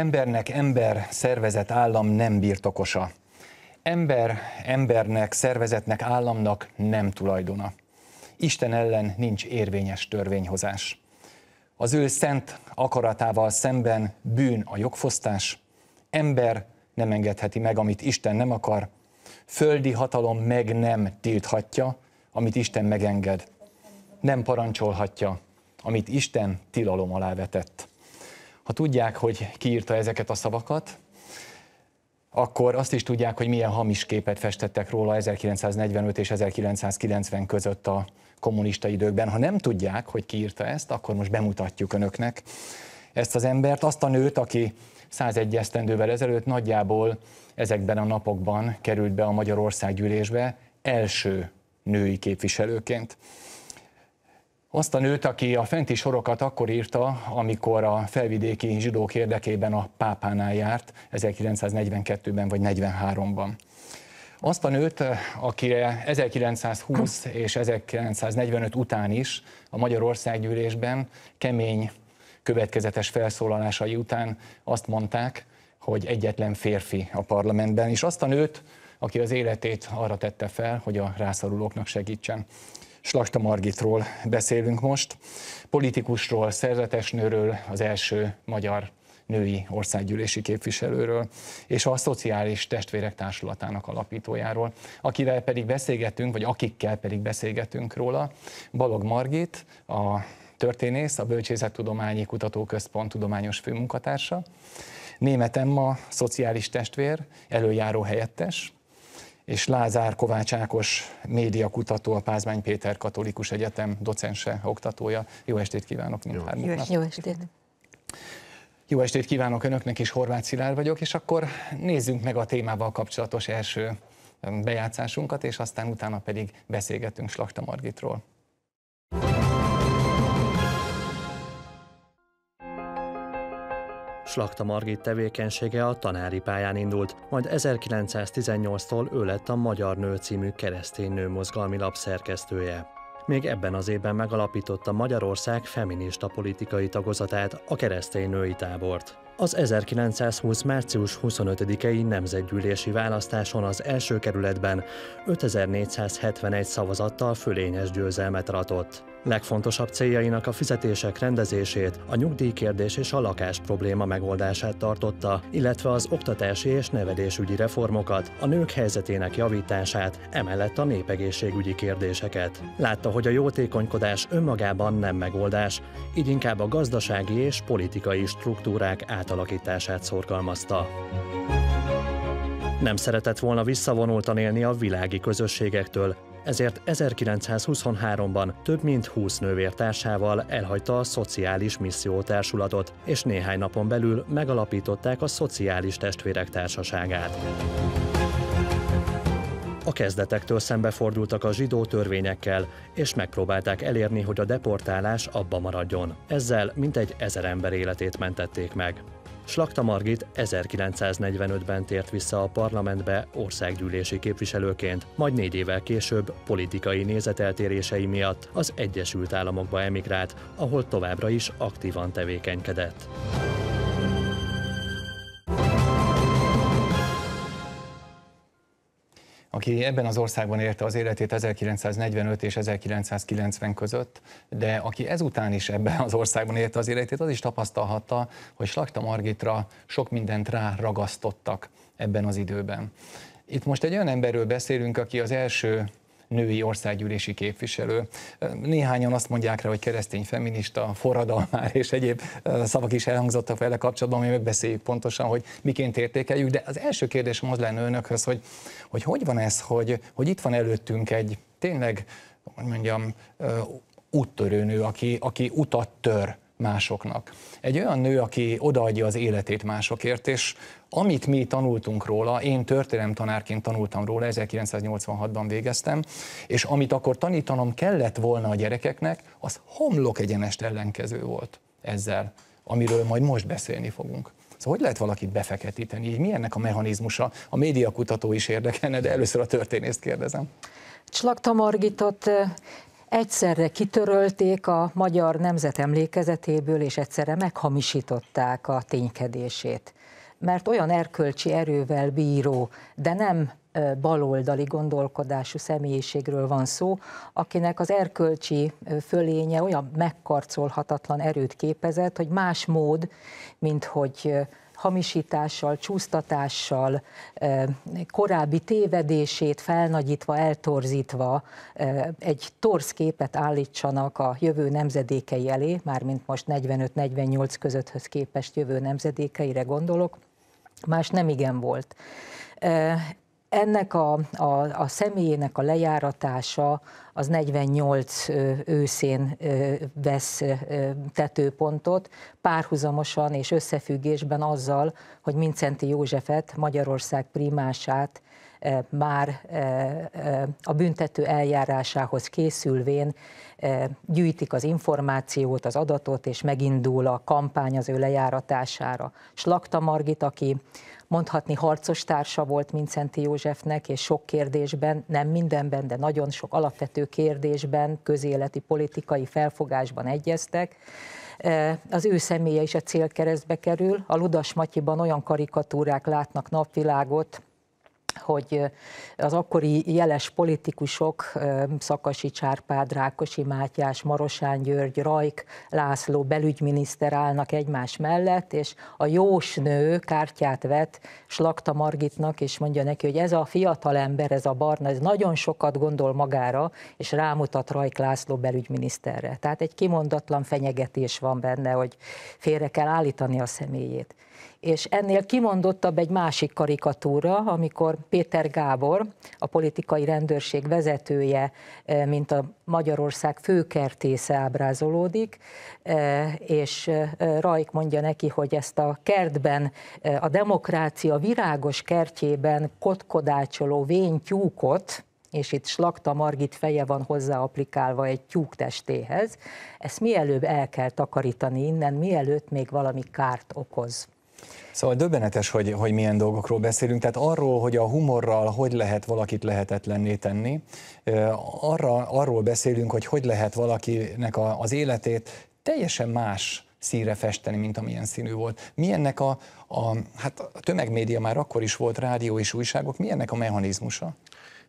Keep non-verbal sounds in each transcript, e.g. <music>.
Embernek ember, szervezet, állam nem birtokosa. Ember, embernek, szervezetnek, államnak nem tulajdona. Isten ellen nincs érvényes törvényhozás. Az ő szent akaratával szemben bűn a jogfosztás, ember nem engedheti meg, amit Isten nem akar, földi hatalom meg nem tilthatja, amit Isten megenged, nem parancsolhatja, amit Isten tilalom alá vetett. Ha tudják, hogy kiírta ezeket a szavakat, akkor azt is tudják, hogy milyen hamis képet festettek róla 1945 és 1990 között a kommunista időkben. Ha nem tudják, hogy kiírta ezt, akkor most bemutatjuk önöknek ezt az embert, azt a nőt, aki 101 esztendővel ezelőtt nagyjából ezekben a napokban került be a Magyarország gyűlésbe első női képviselőként azt a nőt, aki a fenti sorokat akkor írta, amikor a felvidéki zsidók érdekében a pápánál járt, 1942-ben vagy 43-ban. Azt a nőt, akire 1920 és 1945 után is a Magyarországgyűlésben kemény, következetes felszólalásai után azt mondták, hogy egyetlen férfi a parlamentben, és azt a nőt, aki az életét arra tette fel, hogy a rászorulóknak segítsen. Slasta Margitról beszélünk most, politikusról, szerzetesnőről, az első magyar női országgyűlési képviselőről, és a Szociális Testvérek Társulatának alapítójáról, akivel pedig beszélgetünk, vagy akikkel pedig beszélgetünk róla, Balog Margit, a történész, a Bölcsészettudományi Kutatóközpont tudományos főmunkatársa, Német Emma, szociális testvér, előjáró helyettes, és Lázár Kovács Ákos médiakutató, a Pázmány Péter Katolikus Egyetem docense, oktatója. Jó estét kívánok mindhármuknak! Jó, jó estét! Jó estét kívánok Önöknek is, Horváth Szilárd vagyok, és akkor nézzünk meg a témával kapcsolatos első bejátszásunkat, és aztán utána pedig beszélgetünk Slakta Margitról. Slakta Margit tevékenysége a tanári pályán indult, majd 1918-tól ő lett a Magyar Nő című keresztény nő mozgalmi lap szerkesztője. Még ebben az évben megalapította Magyarország feminista politikai tagozatát, a keresztény női tábort. Az 1920. március 25-i nemzetgyűlési választáson az első kerületben 5471 szavazattal fölényes győzelmet ratott. Legfontosabb céljainak a fizetések rendezését, a nyugdíjkérdés és a lakás probléma megoldását tartotta, illetve az oktatási és nevedésügyi reformokat, a nők helyzetének javítását, emellett a népegészségügyi kérdéseket. Látta, hogy a jótékonykodás önmagában nem megoldás, így inkább a gazdasági és politikai struktúrák átalakítását szorgalmazta. Nem szeretett volna visszavonultan élni a világi közösségektől, ezért 1923-ban több mint 20 nővértársával elhagyta a Szociális Misszió Társulatot, és néhány napon belül megalapították a Szociális Testvérek Társaságát. A kezdetektől szembefordultak a zsidó törvényekkel, és megpróbálták elérni, hogy a deportálás abba maradjon. Ezzel mintegy ezer ember életét mentették meg. Slakta Margit 1945-ben tért vissza a parlamentbe országgyűlési képviselőként, majd négy évvel később politikai nézeteltérései miatt az Egyesült Államokba emigrált, ahol továbbra is aktívan tevékenykedett. aki ebben az országban érte az életét 1945 és 1990 között, de aki ezután is ebben az országban érte az életét, az is tapasztalhatta, hogy Slakta Margitra sok mindent ráragasztottak ebben az időben. Itt most egy olyan emberről beszélünk, aki az első női országgyűlési képviselő. Néhányan azt mondják rá, hogy keresztény feminista, forradalmár és egyéb szavak is elhangzottak vele kapcsolatban, mi megbeszéljük pontosan, hogy miként értékeljük. De az első kérdésem az lenne önökhöz, hogy hogy, hogy van ez, hogy, hogy itt van előttünk egy tényleg, hogy mondjam, úttörőnő, aki, aki utat tör másoknak. Egy olyan nő, aki odaadja az életét másokért, és amit mi tanultunk róla, én tanárként tanultam róla, 1986-ban végeztem, és amit akkor tanítanom kellett volna a gyerekeknek, az homlok egyenest ellenkező volt ezzel, amiről majd most beszélni fogunk. Szóval hogy lehet valakit befeketíteni, így mi ennek a mechanizmusa? A médiakutató is érdekelne, de először a történészt kérdezem. Cslakta Margitot egyszerre kitörölték a magyar nemzet emlékezetéből, és egyszerre meghamisították a ténykedését mert olyan erkölcsi erővel bíró, de nem baloldali gondolkodású személyiségről van szó, akinek az erkölcsi fölénye olyan megkarcolhatatlan erőt képezett, hogy más mód, mint hogy hamisítással, csúsztatással, korábbi tévedését felnagyítva, eltorzítva egy torz képet állítsanak a jövő nemzedékei elé, mármint most 45-48 közötthöz képest jövő nemzedékeire gondolok, más nem igen volt. Ennek a, a, a személyének a lejáratása az 48 őszén vesz tetőpontot, párhuzamosan és összefüggésben azzal, hogy Mincenti Józsefet, Magyarország primását már a büntető eljárásához készülvén E, gyűjtik az információt, az adatot, és megindul a kampány az ő lejáratására. Slakta Margit, aki mondhatni harcos társa volt Mincenti Józsefnek, és sok kérdésben, nem mindenben, de nagyon sok alapvető kérdésben, közéleti, politikai felfogásban egyeztek. E, az ő személye is a célkeresztbe kerül. A Ludas Matyiban olyan karikatúrák látnak napvilágot, hogy az akkori jeles politikusok, Szakasi Csárpád, Rákosi Mátyás, Marosán György, Rajk, László belügyminiszter állnak egymás mellett, és a jósnő kártyát vet Slakta Margitnak, és mondja neki, hogy ez a fiatal ember, ez a barna, ez nagyon sokat gondol magára, és rámutat Rajk László belügyminiszterre. Tehát egy kimondatlan fenyegetés van benne, hogy félre kell állítani a személyét. És ennél kimondottabb egy másik karikatúra, amikor Péter Gábor, a politikai rendőrség vezetője, e, mint a Magyarország főkertésze ábrázolódik, e, és e, Rajk mondja neki, hogy ezt a kertben, a demokrácia virágos kertjében kotkodácsoló vénytyúkot, és itt slakta Margit feje van hozzá applikálva egy tyúk testéhez, ezt mielőbb el kell takarítani innen, mielőtt még valami kárt okoz. Szóval döbbenetes, hogy, hogy milyen dolgokról beszélünk, tehát arról, hogy a humorral hogy lehet valakit lehetetlenné tenni, arra, arról beszélünk, hogy hogy lehet valakinek a, az életét teljesen más színre festeni, mint amilyen színű volt. Milyennek a, a, hát a tömegmédia már akkor is volt, rádió és újságok, milyennek a mechanizmusa?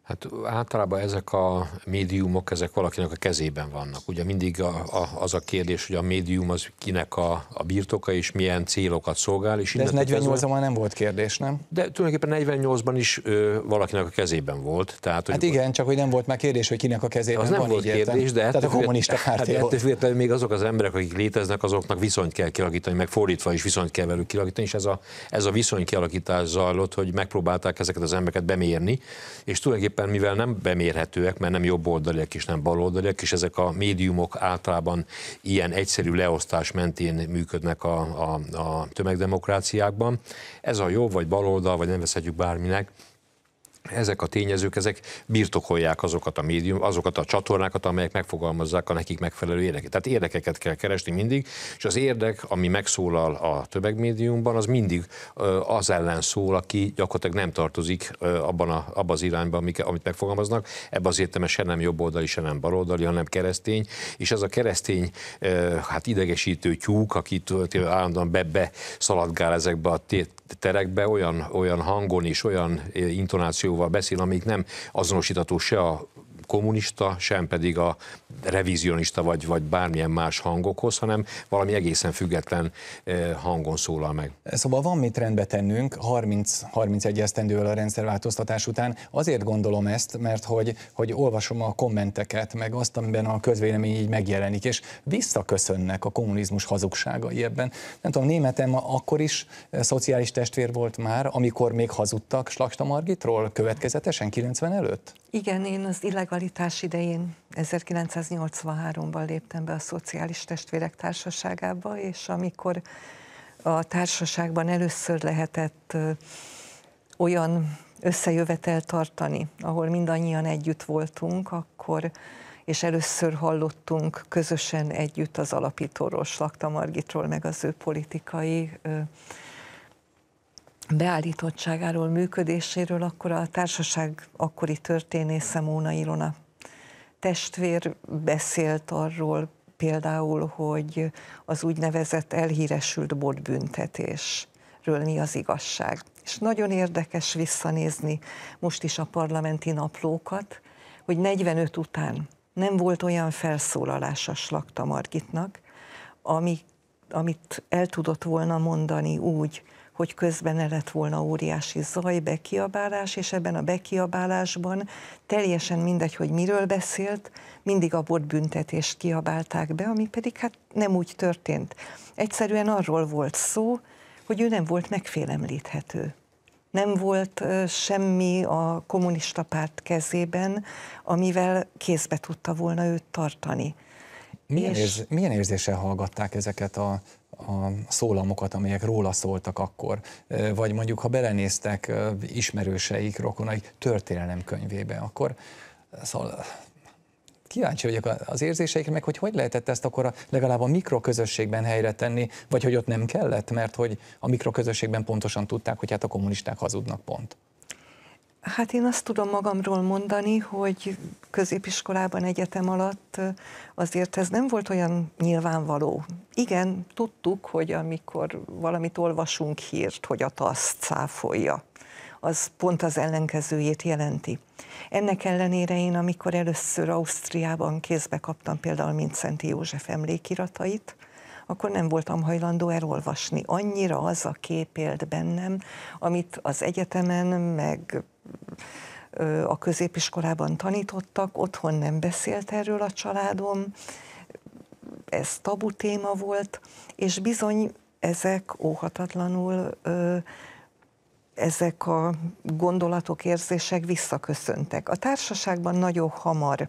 Hát általában ezek a médiumok, ezek valakinek a kezében vannak. Ugye mindig a, a, az a kérdés, hogy a médium az kinek a, a birtoka, és milyen célokat szolgál. És de ez 48-ban már nem volt kérdés, nem? De tulajdonképpen 48-ban is ö, valakinek a kezében volt. Tehát, hogy hát igen, csak hogy nem volt már kérdés, hogy kinek a kezében az van. nem volt kérdés, értem. de... Tehát a kommunista párt. hát, volt. még azok az emberek, akik léteznek, azoknak viszonyt kell kialakítani, meg fordítva is viszonyt kell velük kialakítani, és ez a, ez a viszony kialakítás zajlott, hogy megpróbálták ezeket az embereket bemérni, és tulajdonképpen tulajdonképpen, mivel nem bemérhetőek, mert nem jobboldaliak és nem baloldaliak, és ezek a médiumok általában ilyen egyszerű leosztás mentén működnek a, a, a tömegdemokráciákban, ez a jobb vagy baloldal, vagy nem veszhetjük bárminek, ezek a tényezők, ezek birtokolják azokat a médium, azokat a csatornákat, amelyek megfogalmazzák a nekik megfelelő érdeket. Tehát érdekeket kell keresni mindig, és az érdek, ami megszólal a tömegmédiumban, az mindig az ellen szól, aki gyakorlatilag nem tartozik abban, a, abban az irányban, amit megfogalmaznak. Ebben az értelme se nem jobboldali, se nem baloldali, hanem keresztény, és ez a keresztény hát idegesítő tyúk, aki állandóan bebe szaladgál ezekbe a terekbe olyan, olyan hangon és olyan eh, intonációval beszél, amik nem azonosítható se a kommunista, sem pedig a revizionista vagy, vagy bármilyen más hangokhoz, hanem valami egészen független eh, hangon szólal meg. Szóval van mit rendbe tennünk 30-31 esztendővel a rendszerváltoztatás után. Azért gondolom ezt, mert hogy, hogy olvasom a kommenteket, meg azt, amiben a közvélemény így megjelenik, és visszaköszönnek a kommunizmus hazugságai ebben. Nem tudom, németem akkor is eh, szociális testvér volt már, amikor még hazudtak Slaksta Margitról következetesen 90 előtt? Igen, én az illegális állítás idején 1983-ban léptem be a Szociális Testvérek Társaságába, és amikor a társaságban először lehetett olyan összejövetel tartani, ahol mindannyian együtt voltunk, akkor és először hallottunk közösen együtt az alapítóról, Slakta Margitról, meg az ő politikai beállítottságáról, működéséről, akkor a társaság akkori történésze Móna Ilona testvér beszélt arról például, hogy az úgynevezett elhíresült botbüntetésről mi az igazság. És nagyon érdekes visszanézni most is a parlamenti naplókat, hogy 45 után nem volt olyan felszólalása Slakta Margitnak, ami, amit el tudott volna mondani úgy, hogy közben ne lett volna óriási zaj, bekiabálás, és ebben a bekiabálásban teljesen mindegy, hogy miről beszélt, mindig a botbüntetést kiabálták be, ami pedig hát nem úgy történt. Egyszerűen arról volt szó, hogy ő nem volt megfélemlíthető. Nem volt semmi a kommunista párt kezében, amivel kézbe tudta volna őt tartani. Milyen, és... érz, milyen érzéssel hallgatták ezeket a a szólamokat, amelyek róla szóltak akkor, vagy mondjuk ha belenéztek ismerőseik, történelem könyvébe, akkor szóval kíváncsi vagyok az érzéseikre, meg hogy hogy lehetett ezt akkor a, legalább a mikroközösségben helyre tenni, vagy hogy ott nem kellett, mert hogy a mikroközösségben pontosan tudták, hogy hát a kommunisták hazudnak pont. Hát én azt tudom magamról mondani, hogy középiskolában, egyetem alatt azért ez nem volt olyan nyilvánvaló. Igen, tudtuk, hogy amikor valamit olvasunk hírt, hogy a TASZ cáfolja, az pont az ellenkezőjét jelenti. Ennek ellenére én, amikor először Ausztriában kézbe kaptam például Szent József emlékiratait, akkor nem voltam hajlandó elolvasni. Annyira az a kép élt bennem, amit az egyetemen, meg a középiskolában tanítottak, otthon nem beszélt erről a családom, ez tabu téma volt, és bizony ezek óhatatlanul ezek a gondolatok, érzések visszaköszöntek. A társaságban nagyon hamar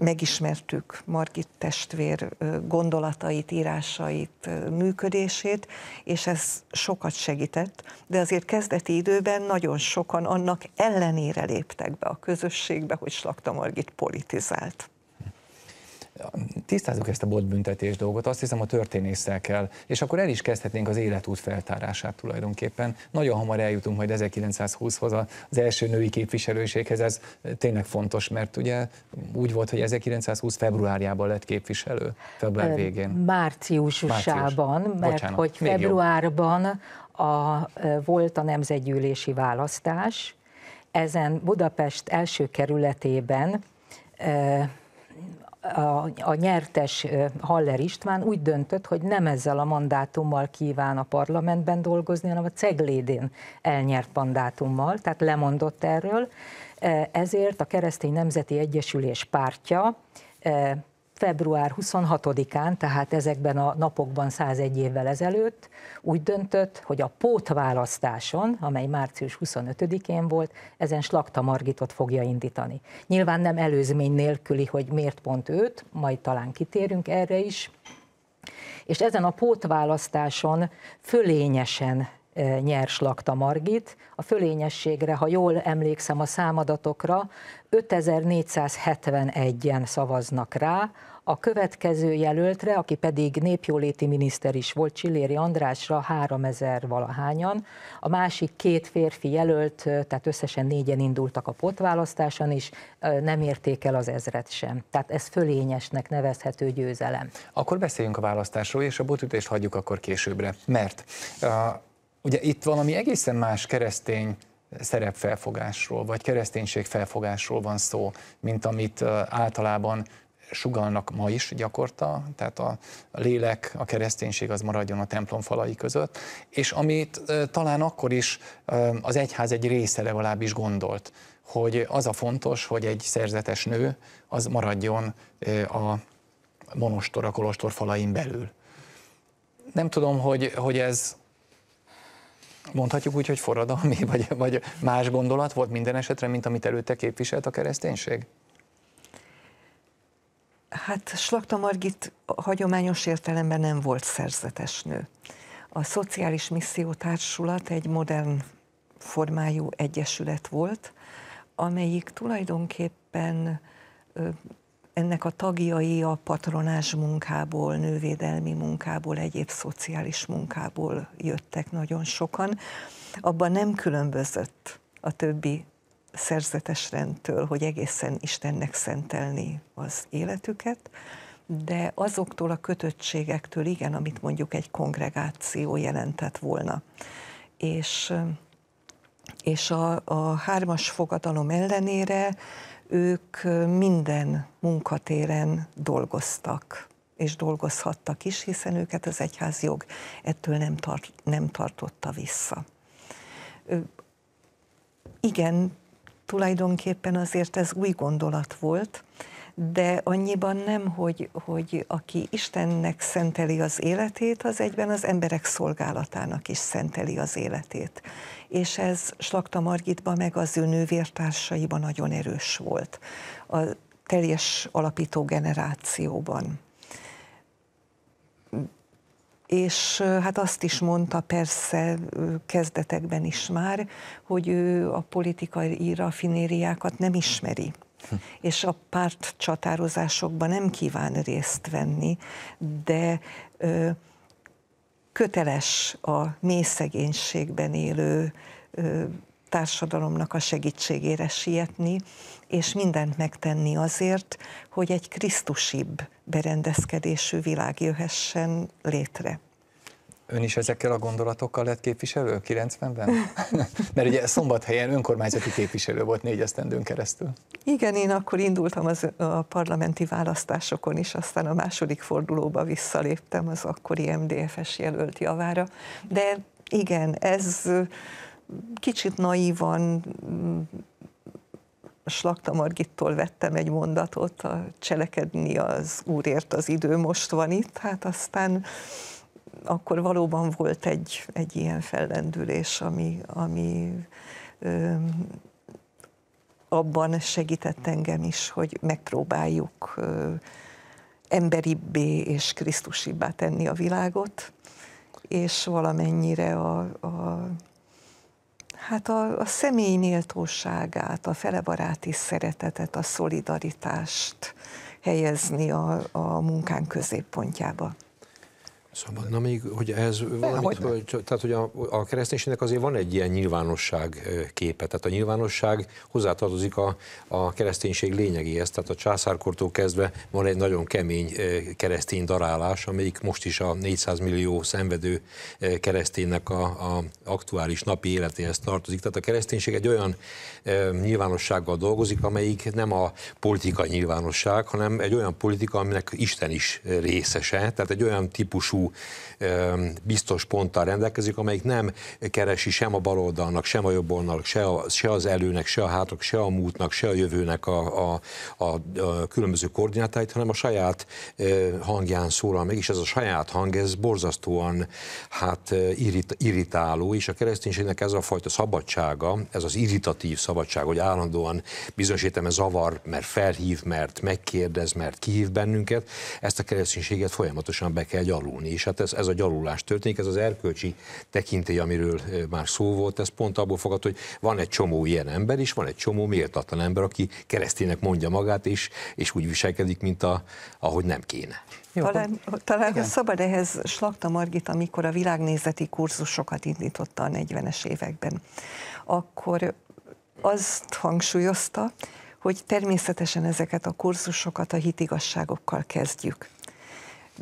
megismertük Margit testvér gondolatait, írásait, működését, és ez sokat segített, de azért kezdeti időben nagyon sokan annak ellenére léptek be a közösségbe, hogy Slakta Margit politizált tisztázzuk ezt a botbüntetés dolgot, azt hiszem a történésszel kell, és akkor el is kezdhetnénk az életút feltárását tulajdonképpen. Nagyon hamar eljutunk majd 1920-hoz az első női képviselőséghez, ez tényleg fontos, mert ugye úgy volt, hogy 1920 februárjában lett képviselő, február végén. Márciusában, Március. mert Bocsánat, hogy februárban a, volt a nemzetgyűlési választás, ezen Budapest első kerületében a, a nyertes Haller István úgy döntött, hogy nem ezzel a mandátummal kíván a parlamentben dolgozni, hanem a ceglédén elnyert mandátummal, tehát lemondott erről. Ezért a Keresztény Nemzeti Egyesülés pártja február 26-án, tehát ezekben a napokban 101 évvel ezelőtt úgy döntött, hogy a pótválasztáson, amely március 25-én volt, ezen Slakta Margitot fogja indítani. Nyilván nem előzmény nélküli, hogy miért pont őt, majd talán kitérünk erre is, és ezen a pótválasztáson fölényesen e, nyers lakta Margit. A fölényességre, ha jól emlékszem a számadatokra, 5471-en szavaznak rá, a következő jelöltre, aki pedig népjóléti miniszter is volt, Csilléri Andrásra 3000 valahányan, a másik két férfi jelölt, tehát összesen négyen indultak a potválasztáson is, nem érték el az ezret sem. Tehát ez fölényesnek nevezhető győzelem. Akkor beszéljünk a választásról, és a botütést hagyjuk akkor későbbre, mert uh, ugye itt valami egészen más keresztény szerepfelfogásról, vagy kereszténység felfogásról van szó, mint amit általában sugalnak ma is gyakorta, tehát a lélek, a kereszténység az maradjon a templom falai között, és amit talán akkor is az egyház egy része legalábbis gondolt, hogy az a fontos, hogy egy szerzetes nő az maradjon a monostor, a kolostor falain belül. Nem tudom, hogy, hogy ez mondhatjuk úgy, hogy forradalmi, vagy, vagy más gondolat volt minden esetre, mint amit előtte képviselt a kereszténység? Hát Slakta Margit hagyományos értelemben nem volt szerzetes nő. A Szociális Misszió Társulat egy modern formájú egyesület volt, amelyik tulajdonképpen ennek a tagjai a patronás munkából, nővédelmi munkából, egyéb szociális munkából jöttek nagyon sokan. Abban nem különbözött a többi szerzetes rendtől, hogy egészen Istennek szentelni az életüket, de azoktól a kötöttségektől igen, amit mondjuk egy kongregáció jelentett volna. És, és a, a hármas fogadalom ellenére ők minden munkatéren dolgoztak, és dolgozhattak is, hiszen őket az jog ettől nem, tart, nem tartotta vissza. Igen, tulajdonképpen azért ez új gondolat volt, de annyiban nem, hogy, hogy aki Istennek szenteli az életét, az egyben az emberek szolgálatának is szenteli az életét. És ez Slakta Margitban meg az ő nővértársaiban nagyon erős volt, a teljes alapító generációban és hát azt is mondta persze kezdetekben is már, hogy ő a politikai raffinériákat nem ismeri hm. és a párt csatározásokban nem kíván részt venni, de köteles a mély szegénységben élő társadalomnak a segítségére sietni, és mindent megtenni azért, hogy egy krisztusibb berendezkedésű világ jöhessen létre. Ön is ezekkel a gondolatokkal lett képviselő 90-ben? <laughs> Mert ugye szombathelyen önkormányzati képviselő volt négy esztendőn keresztül. Igen, én akkor indultam az, a parlamenti választásokon is, aztán a második fordulóba visszaléptem az akkori MDFS jelölt javára, de igen, ez kicsit naívan mm, Slakta Margittól vettem egy mondatot, a cselekedni az Úrért az idő most van itt, hát aztán akkor valóban volt egy, egy ilyen fellendülés, ami, ami ö, abban segített engem is, hogy megpróbáljuk ö, emberibbé és Krisztusibbá tenni a világot, és valamennyire a, a Hát a, a személy méltóságát, a felebaráti szeretetet, a szolidaritást helyezni a, a munkánk középpontjába. Szabadna még, hogy ez valamit, hogy, tehát hogy a, a kereszténységnek azért van egy ilyen nyilvánosság képe, tehát a nyilvánosság hozzátartozik a, a kereszténység lényegéhez, tehát a császárkortól kezdve van egy nagyon kemény keresztény darálás, amelyik most is a 400 millió szenvedő kereszténynek a, a aktuális napi életéhez tartozik. Tehát a kereszténység egy olyan nyilvánossággal dolgozik, amelyik nem a politika nyilvánosság, hanem egy olyan politika, aminek Isten is részese, tehát egy olyan típusú hosszú biztos ponttal rendelkezik, amelyik nem keresi sem a baloldalnak, sem a jobboldalnak, se, se az előnek, se a hátrak, se a múltnak, se a jövőnek a, a, a, a különböző koordinátáit, hanem a saját hangján szólal meg, és ez a saját hang, ez borzasztóan hát irrit, irritáló, és a kereszténységnek ez a fajta szabadsága, ez az irritatív szabadság, hogy állandóan bizonyos ez zavar, mert felhív, mert megkérdez, mert kihív bennünket, ezt a kereszténységet folyamatosan be kell gyalulni tenni, és hát ez, ez a gyalulás történik, ez az erkölcsi tekintély, amiről eh, már szó volt, ez pont abból fogad, hogy van egy csomó ilyen ember, és van egy csomó méltatlan ember, aki kereszténynek mondja magát, és, és úgy viselkedik, mint a, ahogy nem kéne. Jó, talán talán szabad ehhez Slakta Margit, amikor a világnézeti kurzusokat indította a 40-es években, akkor azt hangsúlyozta, hogy természetesen ezeket a kurzusokat a hitigasságokkal kezdjük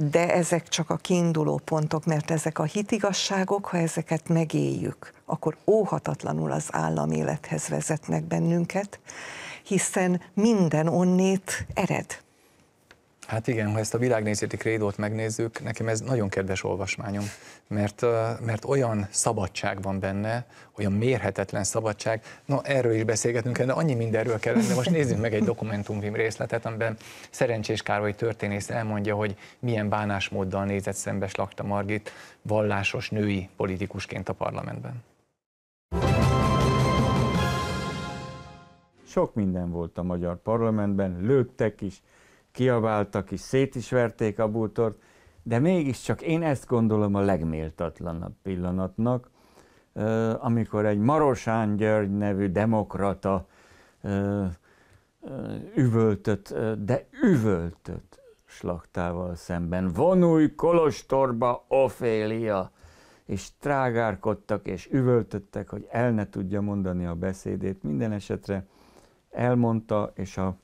de ezek csak a kiinduló pontok, mert ezek a hitigasságok ha ezeket megéljük, akkor óhatatlanul az állam élethez vezetnek bennünket, hiszen minden onnét ered. Hát igen, ha ezt a világnézeti krédót megnézzük, nekem ez nagyon kedves olvasmányom, mert, mert olyan szabadság van benne, olyan mérhetetlen szabadság. Na, erről is beszélgetünk, de annyi mindenről kell, de most nézzünk meg egy dokumentumfilm részletet, amiben Szerencsés Károly történész elmondja, hogy milyen bánásmóddal nézett szembe Slakta Margit vallásos női politikusként a parlamentben. Sok minden volt a magyar parlamentben, lőttek is, kiabáltak is, szét is verték a bútort, de mégiscsak én ezt gondolom a legméltatlanabb pillanatnak, amikor egy Marosán György nevű demokrata üvöltött, de üvöltött slaktával szemben. Vonulj Kolostorba, Ofélia! És trágárkodtak és üvöltöttek, hogy el ne tudja mondani a beszédét. Minden esetre elmondta, és a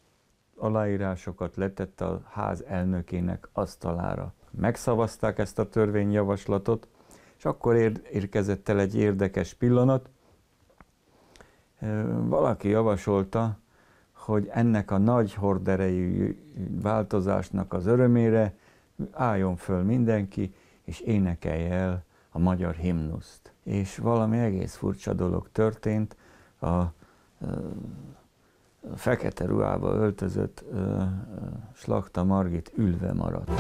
aláírásokat letett a ház elnökének asztalára. Megszavazták ezt a törvényjavaslatot, és akkor ér- érkezett el egy érdekes pillanat. Valaki javasolta, hogy ennek a nagy horderejű változásnak az örömére álljon föl mindenki, és énekelje el a magyar himnuszt. És valami egész furcsa dolog történt, a, a fekete ruhába öltözött ö, Slakta Margit ülve maradt.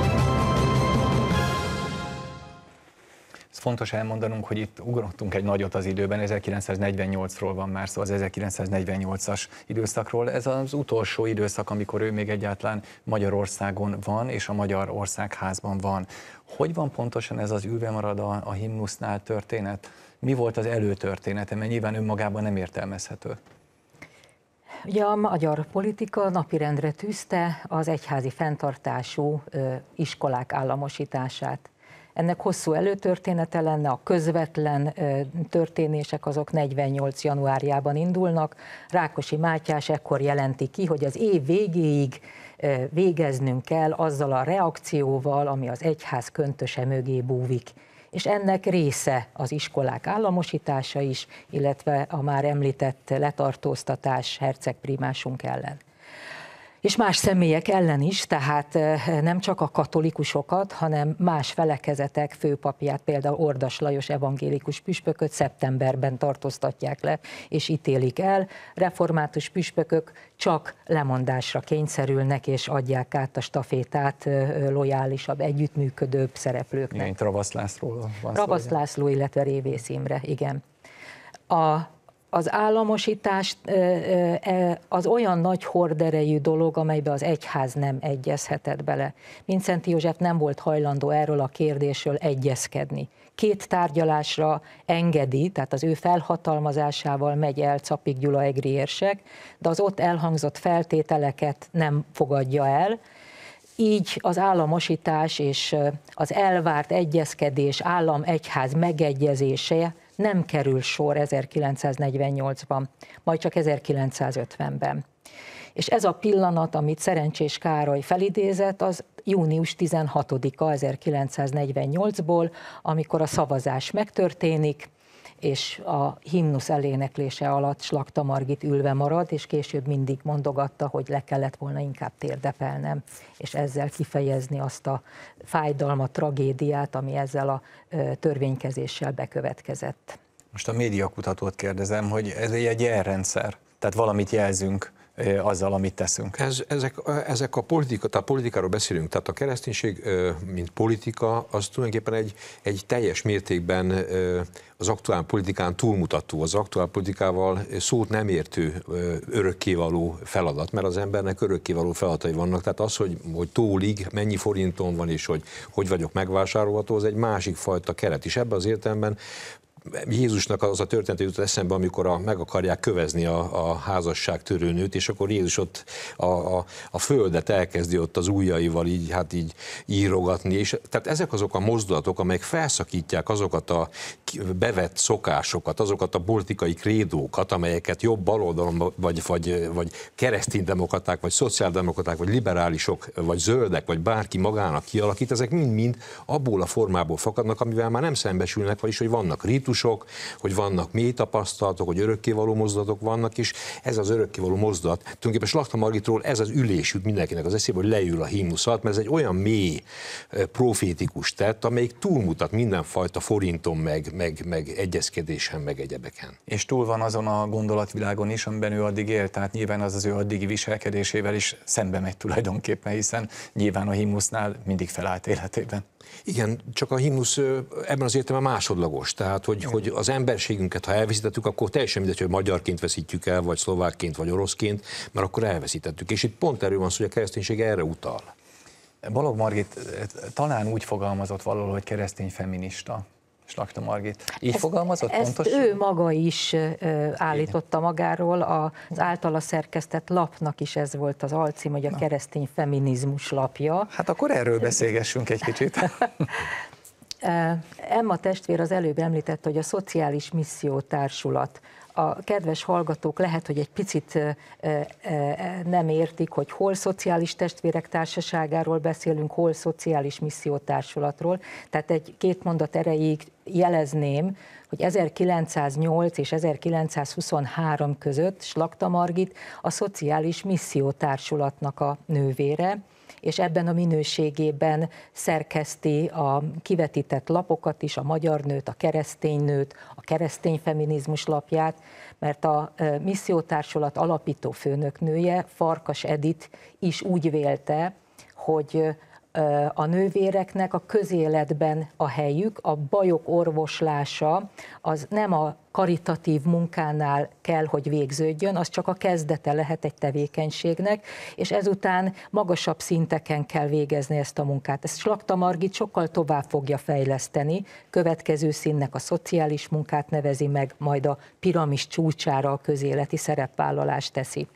Ez fontos elmondanunk, hogy itt ugrottunk egy nagyot az időben, 1948-ról van már szó, az 1948-as időszakról. Ez az utolsó időszak, amikor ő még egyáltalán Magyarországon van, és a Magyar Országházban van. Hogy van pontosan ez az ülve marad a, a himnusznál történet? Mi volt az előtörténete, mert nyilván önmagában nem értelmezhető? Ugye a magyar politika napirendre tűzte az egyházi fenntartású iskolák államosítását. Ennek hosszú előtörténete lenne, a közvetlen történések azok 48. januárjában indulnak. Rákosi Mátyás ekkor jelenti ki, hogy az év végéig végeznünk kell azzal a reakcióval, ami az egyház köntöse mögé búvik és ennek része az iskolák államosítása is, illetve a már említett letartóztatás hercegprímásunk ellen és más személyek ellen is, tehát nem csak a katolikusokat, hanem más felekezetek főpapját, például Ordas Lajos evangélikus püspököt szeptemberben tartóztatják le, és ítélik el. Református püspökök csak lemondásra kényszerülnek, és adják át a stafétát lojálisabb, együttműködőbb szereplőknek. Igen, Ravasz László. Ravasz László, illetve Révész Imre, igen. A az államosítás az olyan nagy horderejű dolog, amelybe az egyház nem egyezhetett bele. Mincenti József nem volt hajlandó erről a kérdésről egyezkedni. Két tárgyalásra engedi, tehát az ő felhatalmazásával megy el Capik Gyula Egri érsek, de az ott elhangzott feltételeket nem fogadja el, így az államosítás és az elvárt egyezkedés, állam-egyház megegyezése nem kerül sor 1948-ban, majd csak 1950-ben. És ez a pillanat, amit Szerencsés Károly felidézett, az június 16-a 1948-ból, amikor a szavazás megtörténik, és a himnusz eléneklése alatt Slakta Margit ülve marad, és később mindig mondogatta, hogy le kellett volna inkább térdepelnem, és ezzel kifejezni azt a fájdalmat, tragédiát, ami ezzel a törvénykezéssel bekövetkezett. Most a médiakutatót kérdezem, hogy ez egy jelrendszer, tehát valamit jelzünk azzal, amit teszünk. Ez, ezek, ezek a politika, tehát politikáról beszélünk, tehát a kereszténység, mint politika, az tulajdonképpen egy, egy teljes mértékben az aktuál politikán túlmutató, az aktuál politikával szót nem értő örökkévaló feladat, mert az embernek örökkévaló feladatai vannak, tehát az, hogy, hogy tólig mennyi forinton van és hogy hogy vagyok megvásárolható, az egy másik fajta keret, és ebben az értelemben Jézusnak az a történet jutott eszembe, amikor a, meg akarják kövezni a, a házasság törőnőt, és akkor Jézus ott a, a, a földet elkezdi ott az ujjaival így, hát így írogatni, és tehát ezek azok a mozdulatok, amelyek felszakítják azokat a bevett szokásokat, azokat a politikai krédókat, amelyeket jobb baloldalon, vagy, vagy, vagy kereszténydemokraták, vagy szociáldemokraták, vagy liberálisok, vagy zöldek, vagy bárki magának kialakít, ezek mind-mind abból a formából fakadnak, amivel már nem szembesülnek, vagyis hogy vannak ritus konfliktusok, hogy vannak mély tapasztalatok, hogy örökkévaló mozdatok vannak, és ez az örökkévaló mozdat, Tulajdonképpen Slachta Margitról ez az ülés jut mindenkinek az eszébe, hogy leül a himnusz alatt, mert ez egy olyan mély, profétikus tett, amelyik túlmutat mindenfajta forinton, meg, meg, meg egyezkedésen, meg egyebeken. És túl van azon a gondolatvilágon is, amiben ő addig él, tehát nyilván az az ő addigi viselkedésével is szembe megy tulajdonképpen, hiszen nyilván a himnusznál mindig felállt életében. Igen, csak a himnusz ebben az értelemben másodlagos. Tehát, hogy, hogy az emberségünket, ha elveszítettük, akkor teljesen mindegy, hogy magyarként veszítjük el, vagy szlovákként, vagy oroszként, mert akkor elveszítettük. És itt pont erről van szó, hogy a kereszténység erre utal. Balog Margit talán úgy fogalmazott valahol, hogy keresztény feminista és Lakta Margit. Így ezt, fogalmazott ezt pontosan? ő maga is állította magáról, az általa szerkesztett lapnak is ez volt az alcím, hogy a Na. keresztény feminizmus lapja. Hát akkor erről beszélgessünk egy kicsit. <laughs> Emma testvér az előbb említette, hogy a Szociális Missziótársulat Társulat a kedves hallgatók lehet, hogy egy picit nem értik, hogy hol szociális testvérek társaságáról beszélünk, hol szociális missziótársulatról. Tehát egy két mondat erejéig jelezném, hogy 1908 és 1923 között Slakta Margit a Szociális Missziótársulatnak a nővére, és ebben a minőségében szerkeszti a kivetített lapokat is, a magyar nőt, a keresztény nőt, a keresztény feminizmus lapját, mert a missziótársulat alapító főnöknője, Farkas Edit is úgy vélte, hogy a nővéreknek a közéletben a helyük, a bajok orvoslása az nem a karitatív munkánál kell, hogy végződjön, az csak a kezdete lehet egy tevékenységnek, és ezután magasabb szinteken kell végezni ezt a munkát. Ezt Slakta Margit sokkal tovább fogja fejleszteni, következő színnek a szociális munkát nevezi meg, majd a piramis csúcsára a közéleti szerepvállalást teszi.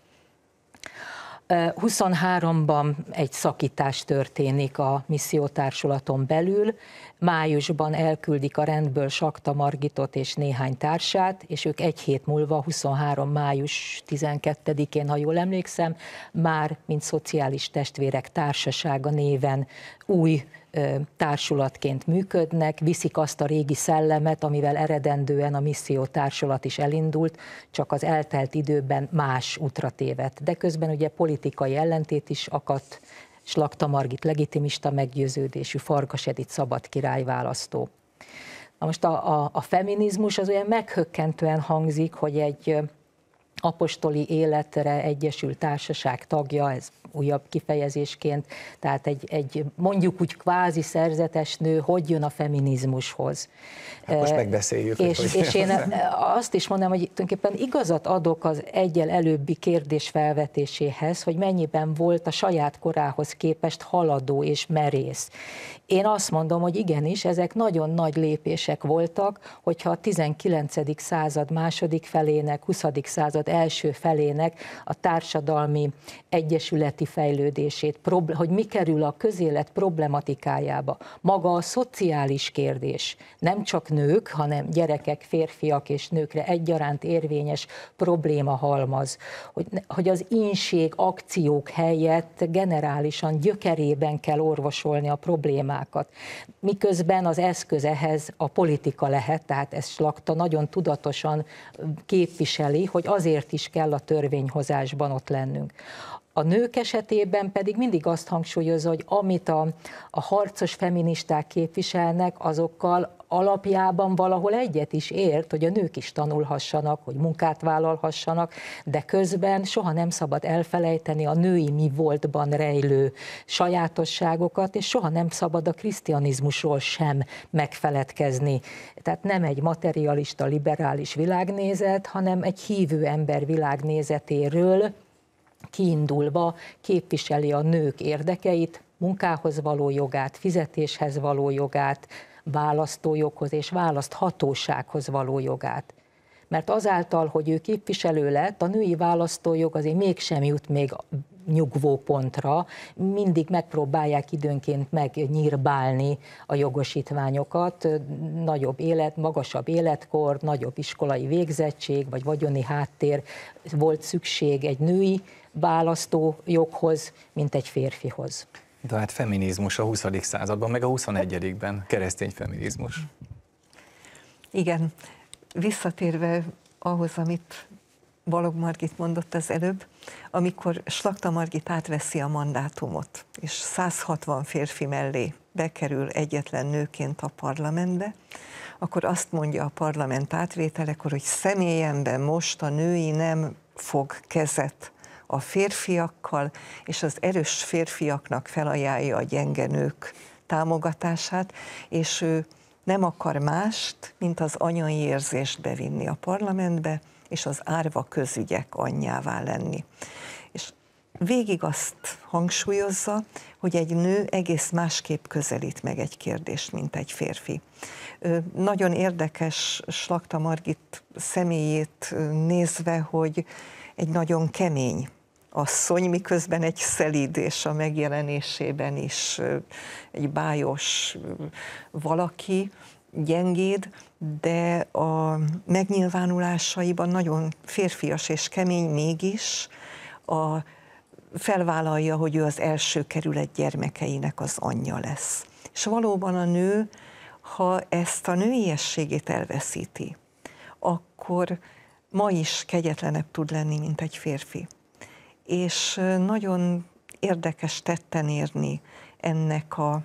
23-ban egy szakítás történik a missziótársulaton belül, májusban elküldik a rendből Sakta Margitot és néhány társát, és ők egy hét múlva, 23. május 12-én, ha jól emlékszem, már mint szociális testvérek társasága néven új társulatként működnek, viszik azt a régi szellemet, amivel eredendően a misszió társulat is elindult, csak az eltelt időben más útra tévedt. De közben ugye politikai ellentét is akadt, Slakta Margit legitimista meggyőződésű, Farkas Edith szabad királyválasztó. Na most a, a, a feminizmus az olyan meghökkentően hangzik, hogy egy apostoli életre egyesült társaság tagja, ez újabb kifejezésként, tehát egy, egy mondjuk úgy kvázi szerzetes nő, hogy jön a feminizmushoz. Hát most eh, megbeszéljük. És, hogy és én e, azt is mondom, hogy tulajdonképpen igazat adok az egyel előbbi kérdés felvetéséhez, hogy mennyiben volt a saját korához képest haladó és merész. Én azt mondom, hogy igenis, ezek nagyon nagy lépések voltak, hogyha a 19. század második felének, 20. század első felének a társadalmi egyesületi fejlődését, hogy mi kerül a közélet problematikájába. Maga a szociális kérdés, nem csak nők, hanem gyerekek, férfiak és nőkre egyaránt érvényes probléma halmaz, hogy, hogy az inség akciók helyett generálisan gyökerében kell orvosolni a problémákat, miközben az eszköz ehhez a politika lehet, tehát ezt Slakta nagyon tudatosan képviseli, hogy azért is kell a törvényhozásban ott lennünk. A nők esetében pedig mindig azt hangsúlyozza, hogy amit a, a harcos feministák képviselnek, azokkal alapjában valahol egyet is ért, hogy a nők is tanulhassanak, hogy munkát vállalhassanak, de közben soha nem szabad elfelejteni a női mi voltban rejlő sajátosságokat, és soha nem szabad a krisztianizmusról sem megfeledkezni. Tehát nem egy materialista, liberális világnézet, hanem egy hívő ember világnézetéről, kiindulva képviseli a nők érdekeit, munkához való jogát, fizetéshez való jogát, választójoghoz és választhatósághoz való jogát. Mert azáltal, hogy ő képviselő lett, a női választójog azért mégsem jut még nyugvó pontra, mindig megpróbálják időnként megnyírbálni a jogosítványokat, nagyobb élet, magasabb életkor, nagyobb iskolai végzettség vagy vagyoni háttér volt szükség egy női joghoz, mint egy férfihoz. De hát feminizmus a 20. században, meg a 21-ben, keresztény feminizmus. Igen, visszatérve ahhoz, amit Balog Margit mondott az előbb, amikor Slakta Margit átveszi a mandátumot, és 160 férfi mellé bekerül egyetlen nőként a parlamentbe, akkor azt mondja a parlament átvételekor, hogy személyemben most a női nem fog kezet a férfiakkal, és az erős férfiaknak felajánlja a gyenge nők támogatását, és ő nem akar mást, mint az anyai érzést bevinni a parlamentbe, és az árva közügyek anyjává lenni. És végig azt hangsúlyozza, hogy egy nő egész másképp közelít meg egy kérdést, mint egy férfi. Nagyon érdekes Slakta Margit személyét nézve, hogy egy nagyon kemény asszony, miközben egy szelídés a megjelenésében is, egy bájos valaki, gyengéd, de a megnyilvánulásaiban nagyon férfias és kemény mégis, a, felvállalja, hogy ő az első kerület gyermekeinek az anyja lesz. És valóban a nő, ha ezt a nőiességét elveszíti, akkor ma is kegyetlenebb tud lenni, mint egy férfi és nagyon érdekes tetten érni ennek a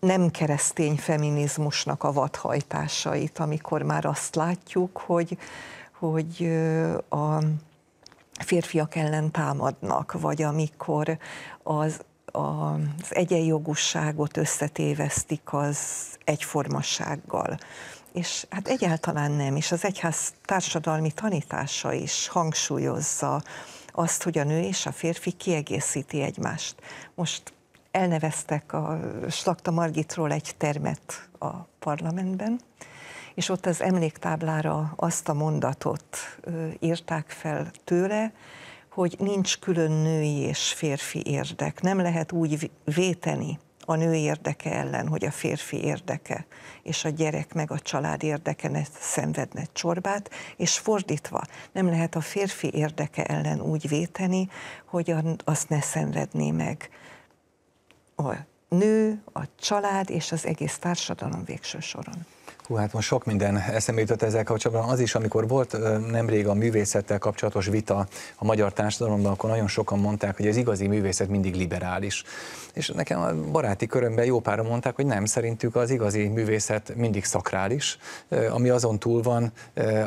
nem keresztény feminizmusnak a vadhajtásait, amikor már azt látjuk, hogy, hogy a férfiak ellen támadnak, vagy amikor az, az egyenjogúságot összetévesztik az egyformasággal. És hát egyáltalán nem, és az egyház társadalmi tanítása is hangsúlyozza azt, hogy a nő és a férfi kiegészíti egymást. Most elneveztek a Slakta Margitról egy termet a parlamentben, és ott az emléktáblára azt a mondatot írták fel tőle, hogy nincs külön női és férfi érdek. Nem lehet úgy véteni a nő érdeke ellen, hogy a férfi érdeke és a gyerek meg a család érdeke ne szenvedne csorbát, és fordítva, nem lehet a férfi érdeke ellen úgy véteni, hogy azt ne szenvedné meg a nő, a család és az egész társadalom végső soron. Hú, hát most sok minden eszembe jutott ezzel kapcsolatban. Az is, amikor volt nemrég a művészettel kapcsolatos vita a magyar társadalomban, akkor nagyon sokan mondták, hogy az igazi művészet mindig liberális. És nekem a baráti körömben jó pára mondták, hogy nem, szerintük az igazi művészet mindig szakrális. Ami azon túl van,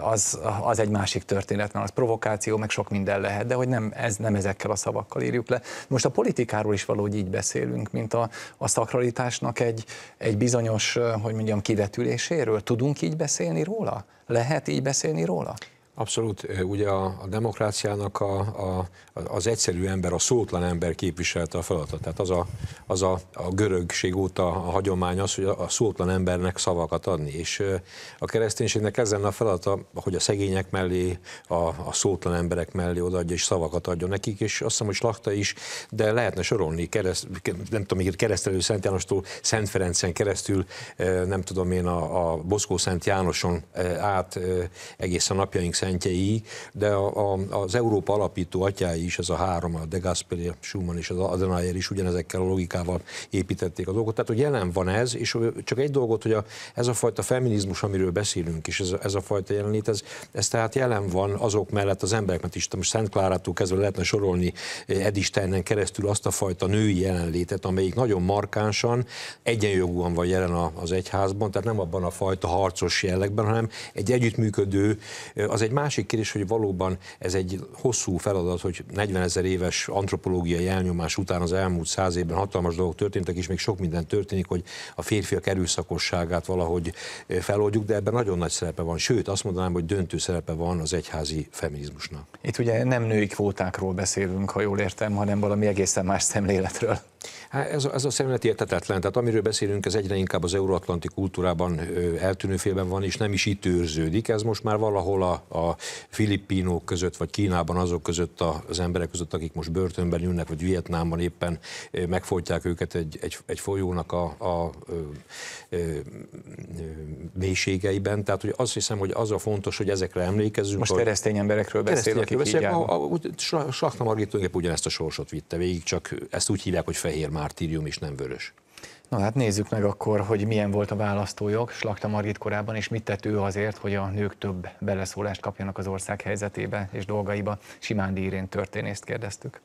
az, az egy másik történet, mert az provokáció, meg sok minden lehet, de hogy nem, ez, nem ezekkel a szavakkal írjuk le. Most a politikáról is valahogy így beszélünk, mint a, a szakralitásnak egy, egy bizonyos, hogy mondjam, kivetülését kérdéséről? Tudunk így beszélni róla? Lehet így beszélni róla? Abszolút, ugye a, a demokráciának a, a, az egyszerű ember, a szótlan ember képviselte a feladatát. Tehát az a, az a, a görögség óta a hagyomány az, hogy a, szótlan embernek szavakat adni. És a kereszténységnek ezen a feladata, hogy a szegények mellé, a, a szótlan emberek mellé odaadja és szavakat adjon nekik, és azt hiszem, hogy Slakta is, de lehetne sorolni, kereszt, nem tudom, még keresztelő Szent Jánostól, Szent Ferencen keresztül, nem tudom én, a, a Boszkó Szent Jánoson át egészen napjaink szentjei, de a, a, az Európa alapító atyái is, ez a három, a De Gasperi, Schumann és az Adenauer is ugyanezekkel a logikával építették a dolgot. Tehát, hogy jelen van ez, és csak egy dolgot, hogy a, ez a fajta feminizmus, amiről beszélünk, és ez, a, ez a fajta jelenlét, ez, ez tehát jelen van azok mellett az emberek, mert is most Szent Klárától kezdve lehetne sorolni eh, Edisteinen keresztül azt a fajta női jelenlétet, amelyik nagyon markánsan, egyenjogúan van jelen az egyházban, tehát nem abban a fajta harcos jellegben, hanem egy együttműködő, eh, az egy másik kérdés, hogy valóban ez egy hosszú feladat, hogy 40 ezer éves antropológiai elnyomás után az elmúlt száz évben hatalmas dolgok történtek, és még sok minden történik, hogy a férfiak erőszakosságát valahogy feloldjuk, de ebben nagyon nagy szerepe van. Sőt, azt mondanám, hogy döntő szerepe van az egyházi feminizmusnak. Itt ugye nem női kvótákról beszélünk, ha jól értem, hanem valami egészen más szemléletről. Hát ez, ez a szemlélet értetetlen. Tehát amiről beszélünk, ez egyre inkább az euróatlanti kultúrában eltűnő félben van, és nem is itt őrződik. Ez most már valahol a, a filippinok között, vagy Kínában azok között a, az emberek között, akik most börtönben ülnek, vagy Vietnámban éppen megfolytják őket egy, egy, egy folyónak a, a, a, a mélységeiben. Tehát hogy azt hiszem, hogy az a fontos, hogy ezekre emlékezzünk. Most keresztény emberekről beszélünk. emberekről Sakna Margit ugyanezt a sorsot vitte végig, csak ezt úgy hívják, hogy fehér már mártírium és nem vörös. Na hát nézzük meg akkor, hogy milyen volt a választójog Slakta Margit korában, és mit tett ő azért, hogy a nők több beleszólást kapjanak az ország helyzetébe és dolgaiba. Simán dírén történészt kérdeztük.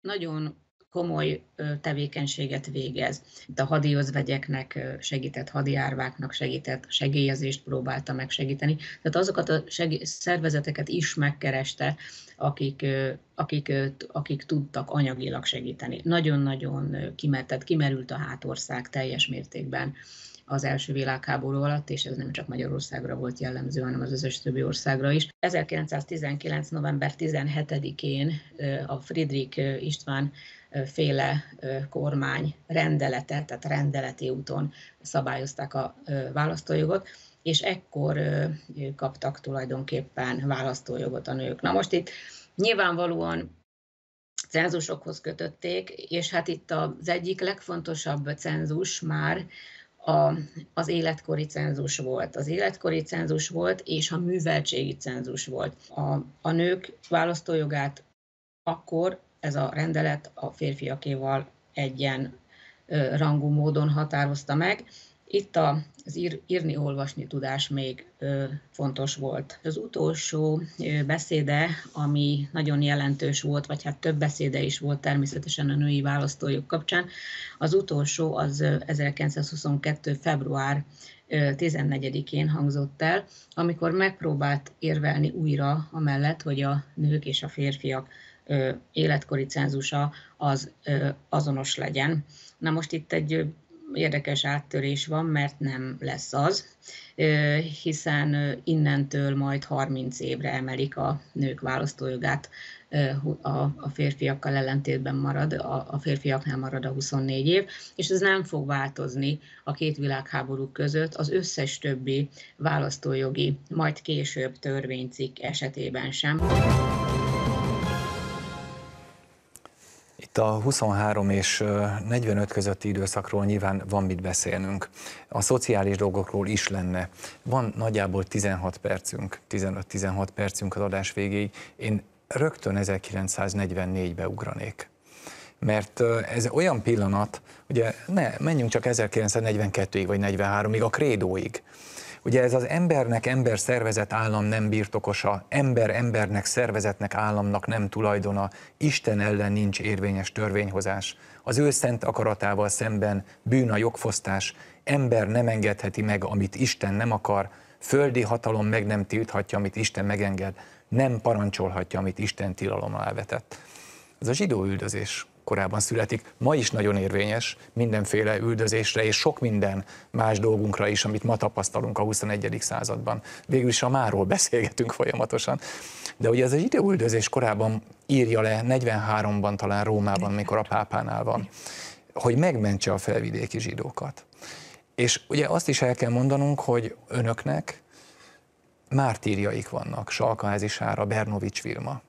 Nagyon komoly tevékenységet végez. Itt a hadiözvegyeknek segített, hadiárváknak segített, segélyezést próbálta megsegíteni. segíteni. Tehát azokat a segé- szervezeteket is megkereste, akik, akik, akik tudtak anyagilag segíteni. Nagyon-nagyon kimertett, kimerült a hátország teljes mértékben az első világháború alatt, és ez nem csak Magyarországra volt jellemző, hanem az összes többi országra is. 1919. november 17-én a Friedrich István féle kormány rendeletet, tehát rendeleti úton szabályozták a választójogot, és ekkor kaptak tulajdonképpen választójogot a nők. Na most itt nyilvánvalóan cenzusokhoz kötötték, és hát itt az egyik legfontosabb cenzus már a, az életkori cenzus volt. Az életkori cenzus volt, és a műveltségi cenzus volt. A, a nők választójogát akkor ez a rendelet a férfiakéval egyen rangú módon határozta meg. Itt az ír, írni-olvasni tudás még fontos volt. Az utolsó beszéde, ami nagyon jelentős volt, vagy hát több beszéde is volt természetesen a női választójuk kapcsán, az utolsó az 1922. február 14-én hangzott el, amikor megpróbált érvelni újra amellett, hogy a nők és a férfiak életkori cenzusa az azonos legyen. Na most itt egy érdekes áttörés van, mert nem lesz az, hiszen innentől majd 30 évre emelik a nők választójogát, a férfiakkal ellentétben marad, a férfiaknál marad a 24 év, és ez nem fog változni a két világháború között az összes többi választójogi, majd később törvénycikk esetében sem. Itt a 23 és 45 közötti időszakról nyilván van mit beszélnünk. A szociális dolgokról is lenne. Van nagyjából 16 percünk, 15-16 percünk az adás végéig. Én rögtön 1944-be ugranék mert ez olyan pillanat, ugye ne, menjünk csak 1942-ig vagy 43-ig, a krédóig. Ugye ez az embernek ember szervezet állam nem birtokosa, ember embernek szervezetnek államnak nem tulajdona, Isten ellen nincs érvényes törvényhozás. Az ő szent akaratával szemben bűn a jogfosztás, ember nem engedheti meg, amit Isten nem akar, földi hatalom meg nem tilthatja, amit Isten megenged, nem parancsolhatja, amit Isten tilalom alá vetett. Ez a zsidó üldözés korában születik, ma is nagyon érvényes mindenféle üldözésre és sok minden más dolgunkra is, amit ma tapasztalunk a 21. században. Végül is a máról beszélgetünk folyamatosan. De ugye ez az időüldözés korában írja le, 43-ban talán Rómában, mikor a pápánál van, hogy megmentse a felvidéki zsidókat. És ugye azt is el kell mondanunk, hogy önöknek mártírjaik vannak, Salkaházi Sára, Bernovics Vilma.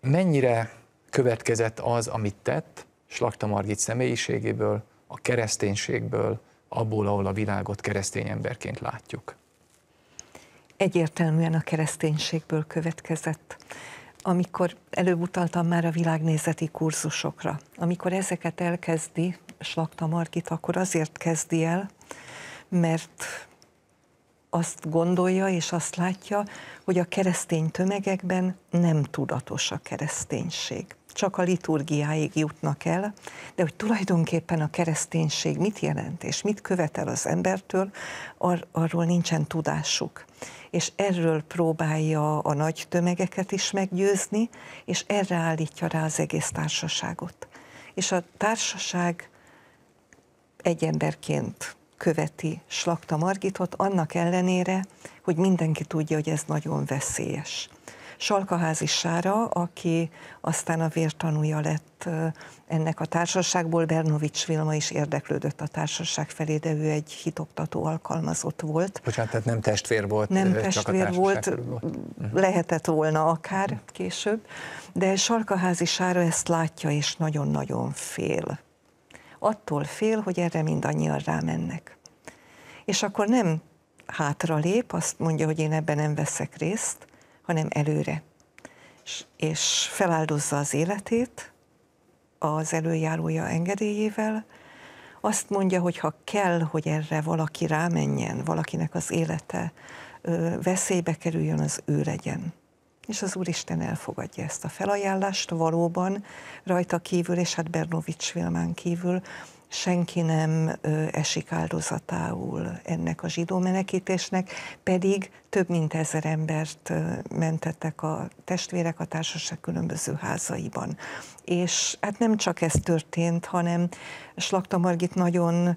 Mennyire következett az, amit tett, Slakta Margit személyiségéből, a kereszténységből, abból, ahol a világot keresztény emberként látjuk. Egyértelműen a kereszténységből következett. Amikor előbb utaltam már a világnézeti kurzusokra, amikor ezeket elkezdi Slakta Margit, akkor azért kezdi el, mert azt gondolja és azt látja, hogy a keresztény tömegekben nem tudatos a kereszténység csak a liturgiáig jutnak el, de hogy tulajdonképpen a kereszténység mit jelent és mit követel az embertől, ar- arról nincsen tudásuk. És erről próbálja a nagy tömegeket is meggyőzni, és erre állítja rá az egész társaságot. És a társaság egy emberként követi Slakta Margitot, annak ellenére, hogy mindenki tudja, hogy ez nagyon veszélyes. Salkaházisára, aki aztán a vértanúja lett ennek a társaságból. Bernovics Vilma is érdeklődött a társaság felé, de ő egy hitoktató alkalmazott volt. Bocsánat, tehát nem testvér volt? Nem testvér volt, volt, lehetett volna akár később, de Sára ezt látja, és nagyon-nagyon fél. Attól fél, hogy erre mindannyian rámennek. És akkor nem hátra lép, azt mondja, hogy én ebben nem veszek részt, hanem előre. És, és feláldozza az életét az előjárója engedélyével, azt mondja, hogy ha kell, hogy erre valaki rámenjen, valakinek az élete veszélybe kerüljön, az ő legyen. És az Úristen elfogadja ezt a felajánlást, valóban rajta kívül, és hát Bernovics Vilmán kívül senki nem esik áldozatául ennek a zsidó menekítésnek, pedig több mint ezer embert mentettek a testvérek a társaság különböző házaiban és hát nem csak ez történt, hanem Slakta Margit nagyon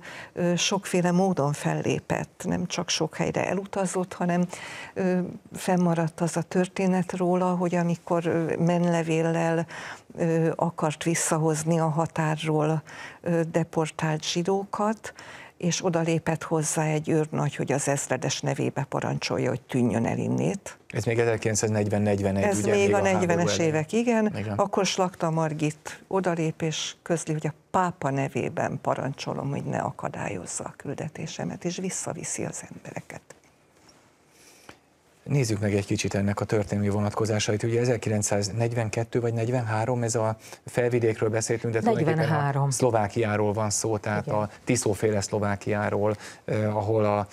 sokféle módon fellépett, nem csak sok helyre elutazott, hanem fennmaradt az a történet róla, hogy amikor menlevéllel akart visszahozni a határról deportált zsidókat, és odalépett hozzá egy őrnagy, hogy az ezredes nevébe parancsolja, hogy tűnjön el innét. Ez még 1940-41, Ez ugye, még a, a 40-es évek, igen. igen. Akkor Slakta Margit odalép és közli, hogy a pápa nevében parancsolom, hogy ne akadályozza a küldetésemet, és visszaviszi az embereket. Nézzük meg egy kicsit ennek a történelmi vonatkozásait. Ugye 1942 vagy 43, ez a felvidékről beszéltünk, de 43. a Szlovákiáról van szó, tehát Igen. a Tiszóféle Szlovákiáról, eh, ahol a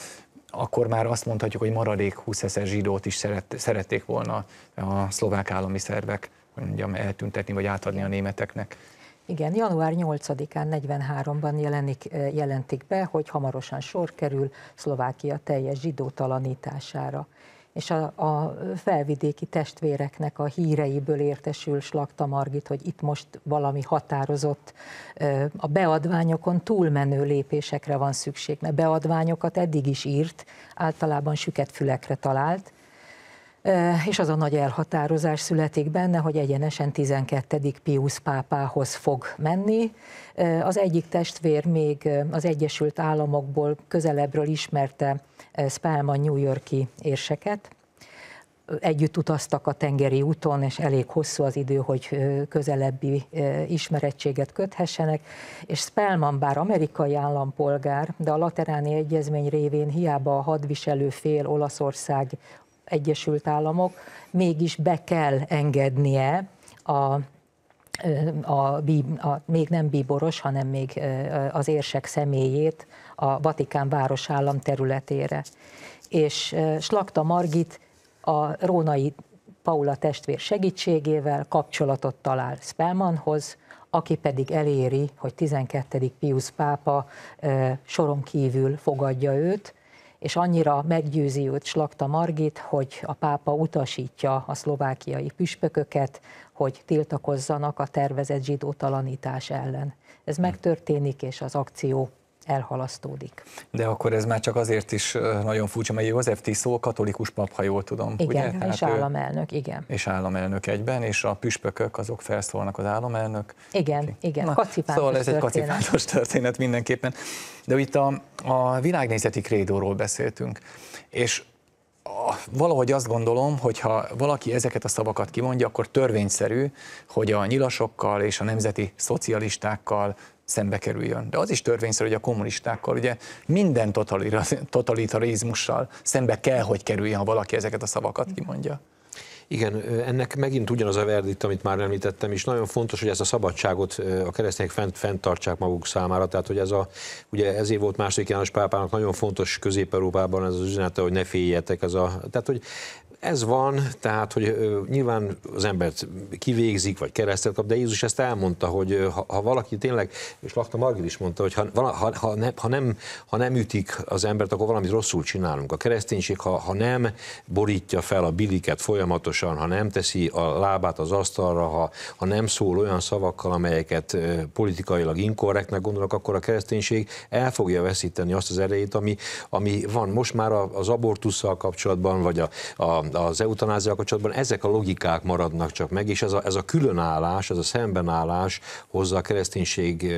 akkor már azt mondhatjuk, hogy maradék 20 ezer zsidót is szeret, szerették volna a szlovák állami szervek mondjam, eltüntetni vagy átadni a németeknek. Igen, január 8-án 43-ban jelenik, jelentik be, hogy hamarosan sor kerül Szlovákia teljes talanítására és a, a felvidéki testvéreknek a híreiből értesül Slakta Margit, hogy itt most valami határozott, a beadványokon túlmenő lépésekre van szükség, mert beadványokat eddig is írt, általában süket fülekre talált, és az a nagy elhatározás születik benne, hogy egyenesen 12. Pius pápához fog menni. Az egyik testvér még az Egyesült Államokból közelebbről ismerte Spelman New Yorki érseket, együtt utaztak a tengeri úton, és elég hosszú az idő, hogy közelebbi ismerettséget köthessenek, és Spelman bár amerikai állampolgár, de a Lateráni Egyezmény révén hiába a hadviselő fél Olaszország Egyesült Államok mégis be kell engednie a a, bí, a, még nem bíboros, hanem még az érsek személyét a Vatikán városállam területére. És Slakta Margit a rónai Paula testvér segítségével kapcsolatot talál Spelmanhoz, aki pedig eléri, hogy 12. Pius pápa soron kívül fogadja őt, és annyira meggyőzi őt Slakta Margit, hogy a pápa utasítja a szlovákiai püspököket, hogy tiltakozzanak a tervezett zsidó talanítás ellen. Ez megtörténik, és az akció elhalasztódik. De akkor ez már csak azért is nagyon furcsa, mert József Tiszó katolikus pap, ha jól tudom. Igen, ugye? Tehát és államelnök, igen. És államelnök egyben, és a püspökök azok felszólnak az államelnök. Igen, és, igen, Na, Szóval ez történet. egy történet mindenképpen. De itt a, a világnézeti krédóról beszéltünk, és valahogy azt gondolom, hogy ha valaki ezeket a szavakat kimondja, akkor törvényszerű, hogy a nyilasokkal és a nemzeti szocialistákkal szembe kerüljön. De az is törvényszerű, hogy a kommunistákkal, ugye minden totalitarizmussal szembe kell, hogy kerüljön, ha valaki ezeket a szavakat kimondja. Igen, ennek megint ugyanaz a verdikt, amit már említettem és Nagyon fontos, hogy ezt a szabadságot a keresztények fent, fenntartsák maguk számára. Tehát, hogy ez a, ugye ezért volt második János pápának nagyon fontos Közép-Európában ez az üzenete, hogy ne féljetek. Ez a, tehát, hogy ez van, tehát, hogy nyilván az embert kivégzik, vagy keresztet kap, de Jézus ezt elmondta, hogy ha, ha valaki tényleg, és Lakta Margit is mondta, hogy ha, ha, ha, ne, ha, nem, ha nem ütik az embert, akkor valamit rosszul csinálunk. A kereszténység, ha, ha nem borítja fel a biliket folyamatosan, ha nem teszi a lábát az asztalra, ha, ha nem szól olyan szavakkal, amelyeket politikailag inkorrektnek gondolok, akkor a kereszténység el fogja veszíteni azt az erejét, ami, ami van. Most már az abortussal kapcsolatban, vagy a, a az eutanáziával kapcsolatban ezek a logikák maradnak csak meg, és ez a, ez a különállás, ez a szembenállás hozza a kereszténység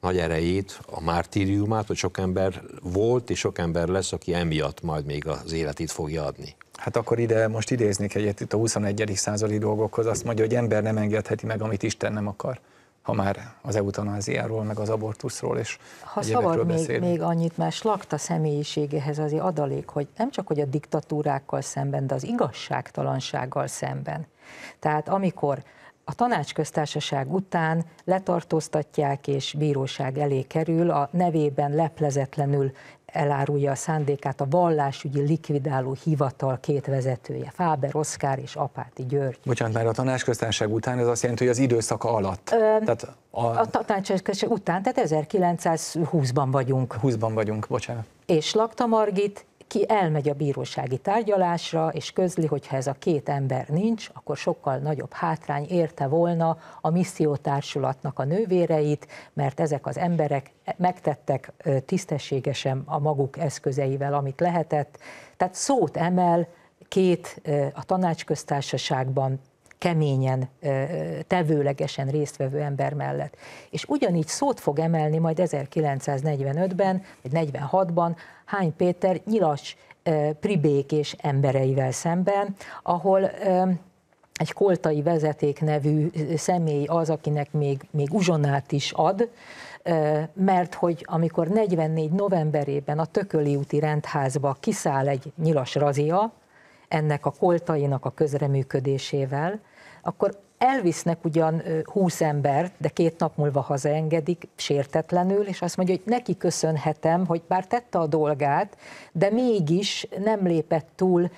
nagy erejét, a mártíriumát, hogy sok ember volt, és sok ember lesz, aki emiatt majd még az életét fogja adni. Hát akkor ide most idéznék egyet itt a 21. századi dolgokhoz, azt mondja, hogy ember nem engedheti meg, amit Isten nem akar ha már az eutanáziáról, meg az abortuszról és Ha szabad még, még annyit, mert slakta személyiségéhez az adalék, hogy nem csak hogy a diktatúrákkal szemben, de az igazságtalansággal szemben. Tehát amikor a tanácsköztársaság után letartóztatják és bíróság elé kerül, a nevében leplezetlenül elárulja a szándékát a vallásügyi likvidáló hivatal két vezetője, Fáber Oszkár és Apáti György. Bocsánat, már a tanácsköztárság után ez azt jelenti, hogy az időszaka alatt. Ö, tehát a... a tanácsköztárság után, tehát 1920-ban vagyunk. 20-ban vagyunk, bocsánat. És Lakta Margit ki elmegy a bírósági tárgyalásra, és közli, hogy ha ez a két ember nincs, akkor sokkal nagyobb hátrány érte volna a missziótársulatnak a nővéreit, mert ezek az emberek megtettek tisztességesen a maguk eszközeivel, amit lehetett. Tehát szót emel két a tanácsköztársaságban keményen, tevőlegesen résztvevő ember mellett. És ugyanígy szót fog emelni majd 1945-ben, vagy 46-ban Hány Péter nyilas pribékés embereivel szemben, ahol egy koltai vezeték nevű személy az, akinek még, még uzsonát is ad, mert hogy amikor 44 novemberében a Tököli úti rendházba kiszáll egy nyilas razia, ennek a koltainak a közreműködésével, akkor elvisznek ugyan 20 embert, de két nap múlva hazaengedik sértetlenül, és azt mondja, hogy neki köszönhetem, hogy bár tette a dolgát, de mégis nem lépett túl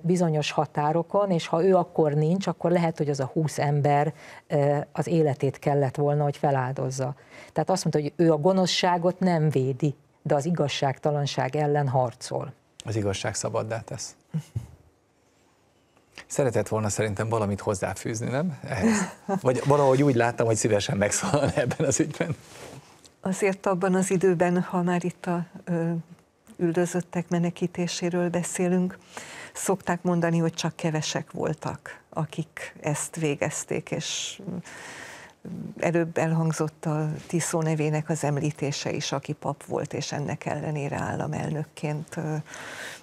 bizonyos határokon, és ha ő akkor nincs, akkor lehet, hogy az a 20 ember az életét kellett volna, hogy feláldozza. Tehát azt mondta, hogy ő a gonoszságot nem védi, de az igazságtalanság ellen harcol. Az igazság szabaddá tesz. Szeretett volna szerintem valamit hozzáfűzni, nem? Ehhez. Vagy valahogy úgy láttam, hogy szívesen megszólalna ebben az ügyben. Azért abban az időben, ha már itt a ö, üldözöttek menekítéséről beszélünk, szokták mondani, hogy csak kevesek voltak, akik ezt végezték, és előbb elhangzott a Tiszó nevének az említése is, aki pap volt, és ennek ellenére államelnökként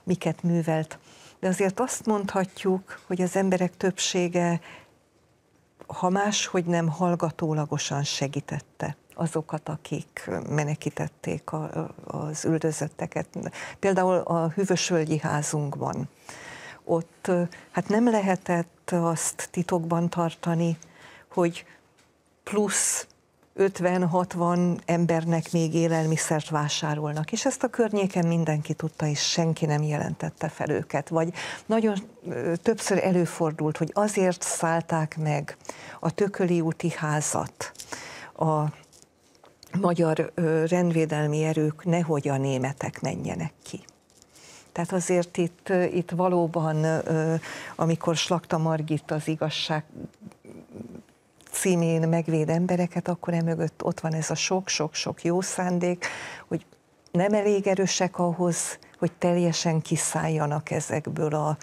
miket művelt de azért azt mondhatjuk, hogy az emberek többsége, ha más, hogy nem hallgatólagosan segítette azokat, akik menekítették a, az üldözötteket. Például a hűvösölgyi házunkban. Ott hát nem lehetett azt titokban tartani, hogy plusz 50-60 embernek még élelmiszert vásárolnak, és ezt a környéken mindenki tudta, és senki nem jelentette fel őket. Vagy nagyon többször előfordult, hogy azért szállták meg a Tököli úti házat a magyar rendvédelmi erők, nehogy a németek menjenek ki. Tehát azért itt, itt valóban, amikor Slakta Margit az igazság címén megvéd embereket, akkor emögött ott van ez a sok-sok-sok jó szándék, hogy nem elég erősek ahhoz, hogy teljesen kiszálljanak ezekből a,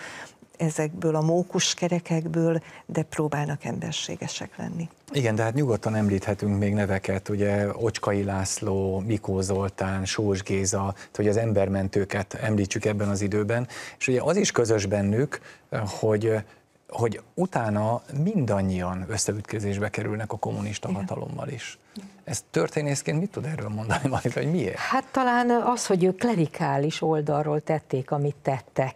ezekből a kerekekből, de próbálnak emberségesek lenni. Igen, de hát nyugodtan említhetünk még neveket, ugye Ocskai László, Mikó Zoltán, Sós Géza, hogy az embermentőket említsük ebben az időben, és ugye az is közös bennük, hogy hogy utána mindannyian összeütközésbe kerülnek a kommunista Igen. hatalommal is. Ez történészként mit tud erről mondani, Marika, hogy miért? Hát talán az, hogy ők klerikális oldalról tették, amit tettek.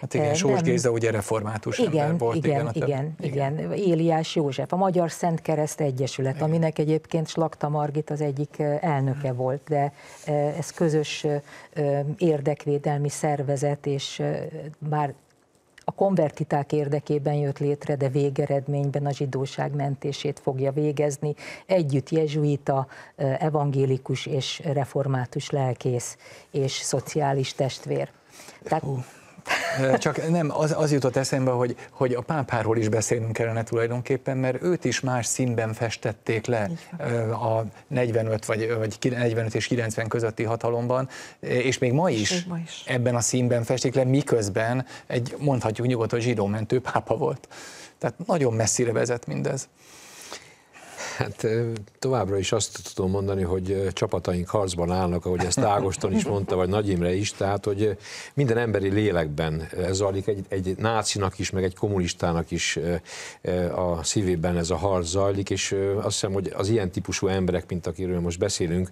Hát igen, eh, Sós Nem... Géza ugye református igen, ember volt. Igen, igen, igen, te... igen, igen. Éliás József, a Magyar Szent Kereszt Egyesület, igen. aminek egyébként Slakta Margit az egyik eh, elnöke volt, de eh, ez közös érdekvédelmi szervezet, és már a konvertiták érdekében jött létre, de végeredményben a zsidóság mentését fogja végezni, együtt jezsuita, evangélikus és református lelkész és szociális testvér. Tehát csak nem, az, az jutott eszembe, hogy, hogy a pápáról is beszélnünk kellene tulajdonképpen, mert őt is más színben festették le a 45 vagy, vagy 45 és 90 közötti hatalomban, és még ma is, ma is. ebben a színben festik le, miközben egy mondhatjuk nyugodt hogy zsidómentő pápa volt. Tehát nagyon messzire vezet mindez. Hát továbbra is azt tudom mondani, hogy csapataink harcban állnak, ahogy ezt Ágoston is mondta, vagy Nagy Imre is, tehát hogy minden emberi lélekben zajlik egy, egy nácinak is, meg egy kommunistának is a szívében ez a harc zajlik, és azt hiszem, hogy az ilyen típusú emberek, mint akiről most beszélünk,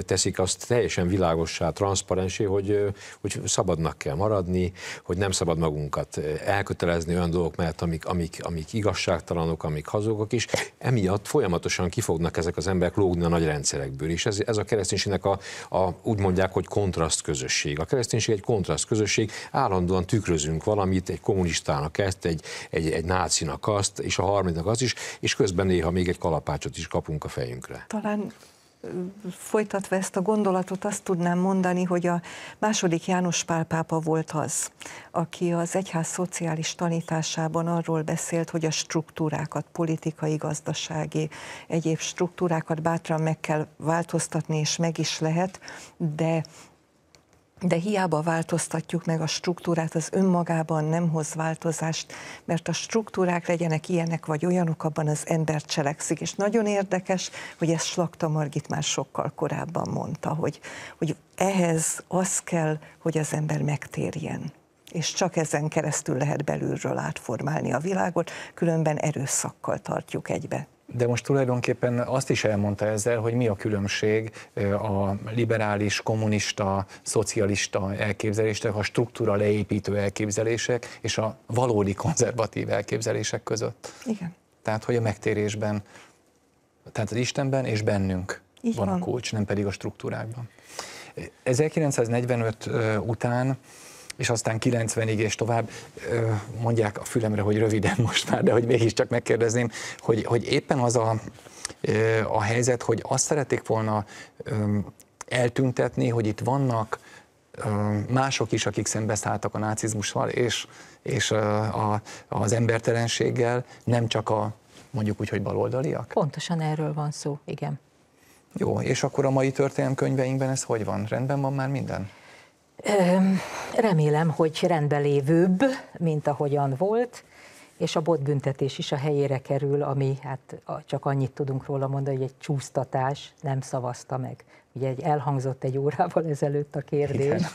teszik azt teljesen világossá, transzparensé, hogy, hogy szabadnak kell maradni, hogy nem szabad magunkat elkötelezni olyan dolgok mellett, amik, amik, amik igazságtalanok, amik hazugok, és emiatt folyamatosan folyamatosan kifognak ezek az emberek lógni a nagy rendszerekből, és ez, ez a kereszténységnek a, a, úgy mondják, hogy kontraszt közösség. A kereszténység egy kontraszt közösség, állandóan tükrözünk valamit, egy kommunistának ezt, egy, egy, egy nácinak azt, és a harmadiknak az is, és közben néha még egy kalapácsot is kapunk a fejünkre. Talán folytatva ezt a gondolatot azt tudnám mondani, hogy a második János Pál pápa volt az, aki az egyház szociális tanításában arról beszélt, hogy a struktúrákat, politikai, gazdasági, egyéb struktúrákat bátran meg kell változtatni, és meg is lehet, de de hiába változtatjuk meg a struktúrát, az önmagában nem hoz változást, mert a struktúrák legyenek ilyenek vagy olyanok, abban az ember cselekszik. És nagyon érdekes, hogy ezt Slakta Margit már sokkal korábban mondta, hogy, hogy ehhez az kell, hogy az ember megtérjen és csak ezen keresztül lehet belülről átformálni a világot, különben erőszakkal tartjuk egybe. De most tulajdonképpen azt is elmondta ezzel, hogy mi a különbség a liberális, kommunista, szocialista elképzelések, a struktúra leépítő elképzelések és a valódi konzervatív elképzelések között. Igen. Tehát, hogy a megtérésben, tehát az Istenben és bennünk Így van, van a kulcs, nem pedig a struktúrákban. 1945 után és aztán 90-ig és tovább mondják a fülemre, hogy röviden <laughs> most már, de hogy mégiscsak megkérdezném, hogy, hogy éppen az a, a helyzet, hogy azt szeretik volna eltüntetni, hogy itt vannak mások is, akik szembeszálltak a nácizmussal és, és a, az embertelenséggel, nem csak a mondjuk úgy, hogy baloldaliak? Pontosan erről van szó, igen. Jó, és akkor a mai történelemkönyveinkben ez hogy van? Rendben van már minden? Remélem, hogy lévőbb, mint ahogyan volt, és a botbüntetés is a helyére kerül, ami hát csak annyit tudunk róla mondani, hogy egy csúsztatás nem szavazta meg ugye egy elhangzott egy órával ezelőtt a kérdés, Igen.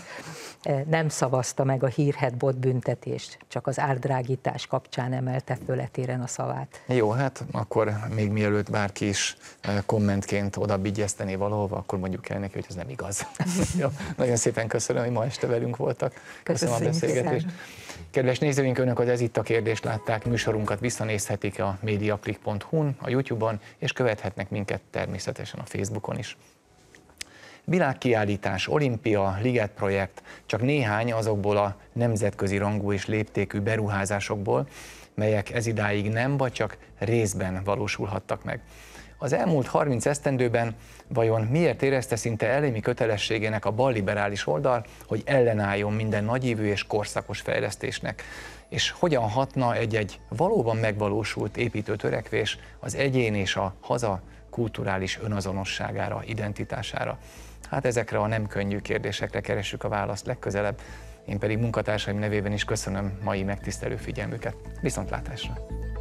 E, nem szavazta meg a hírhet bot büntetést, csak az árdrágítás kapcsán emelte föletéren a szavát. Jó, hát akkor még mielőtt bárki is e, kommentként oda bigyeztené valahova, akkor mondjuk el neki, hogy ez nem igaz. <laughs> Jó, nagyon szépen köszönöm, hogy ma este velünk voltak. Köszönöm a beszélgetést. Kedves nézőink, önök az Ez itt a kérdést látták, műsorunkat visszanézhetik a mediaclick.hu-n, a YouTube-on, és követhetnek minket természetesen a Facebookon is. Világkiállítás, olimpia, liget projekt, csak néhány azokból a nemzetközi rangú és léptékű beruházásokból, melyek ez idáig nem vagy csak részben valósulhattak meg. Az elmúlt 30 esztendőben vajon miért érezte szinte elemi kötelességének a balliberális oldal, hogy ellenálljon minden nagyívű és korszakos fejlesztésnek? És hogyan hatna egy-egy valóban megvalósult építő törekvés az egyén és a haza kulturális önazonosságára, identitására? Hát ezekre a nem könnyű kérdésekre keressük a választ legközelebb. Én pedig munkatársaim nevében is köszönöm mai megtisztelő figyelmüket. Viszontlátásra!